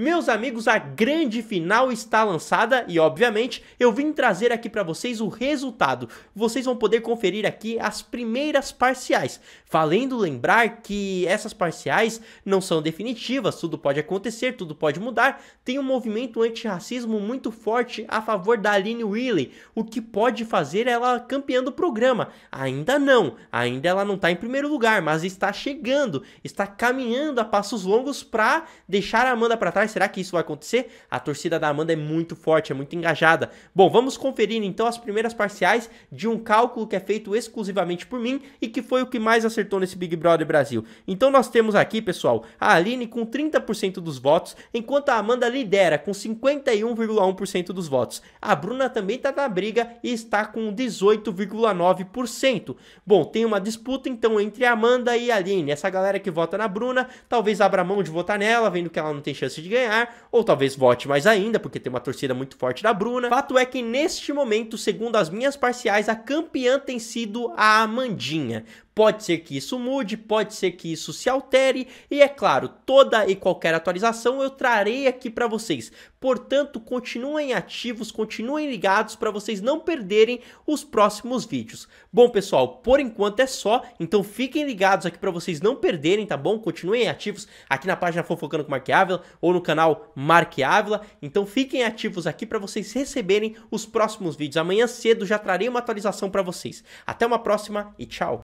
Meus amigos, a grande final está lançada e, obviamente, eu vim trazer aqui para vocês o resultado. Vocês vão poder conferir aqui as primeiras parciais. Valendo lembrar que essas parciais não são definitivas, tudo pode acontecer, tudo pode mudar. Tem um movimento antirracismo muito forte a favor da Aline Wheeling, o que pode fazer ela campeã do programa. Ainda não, ainda ela não está em primeiro lugar, mas está chegando, está caminhando a passos longos para deixar a Amanda para trás mais? Será que isso vai acontecer? A torcida da Amanda é muito forte, é muito engajada. Bom, vamos conferir então as primeiras parciais de um cálculo que é feito exclusivamente por mim e que foi o que mais acertou nesse Big Brother Brasil. Então nós temos aqui, pessoal, a Aline com 30% dos votos, enquanto a Amanda lidera com 51,1% dos votos. A Bruna também está na briga e está com 18,9%. Bom, tem uma disputa então entre a Amanda e a Aline. Essa galera que vota na Bruna talvez abra mão de votar nela, vendo que ela não tem chance de ganhar ganhar, ou talvez vote mais ainda, porque tem uma torcida muito forte da Bruna. Fato é que neste momento, segundo as minhas parciais, a campeã tem sido a Amandinha. Pode ser que isso mude, pode ser que isso se altere, e é claro, toda e qualquer atualização eu trarei aqui para vocês. Portanto, continuem ativos, continuem ligados para vocês não perderem os próximos vídeos. Bom, pessoal, por enquanto é só, então fiquem ligados aqui para vocês não perderem, tá bom? Continuem ativos aqui na página Fofocando com Marqueável ou no no canal Mark Ávila. Então fiquem ativos aqui para vocês receberem os próximos vídeos. Amanhã cedo já trarei uma atualização para vocês. Até uma próxima e tchau!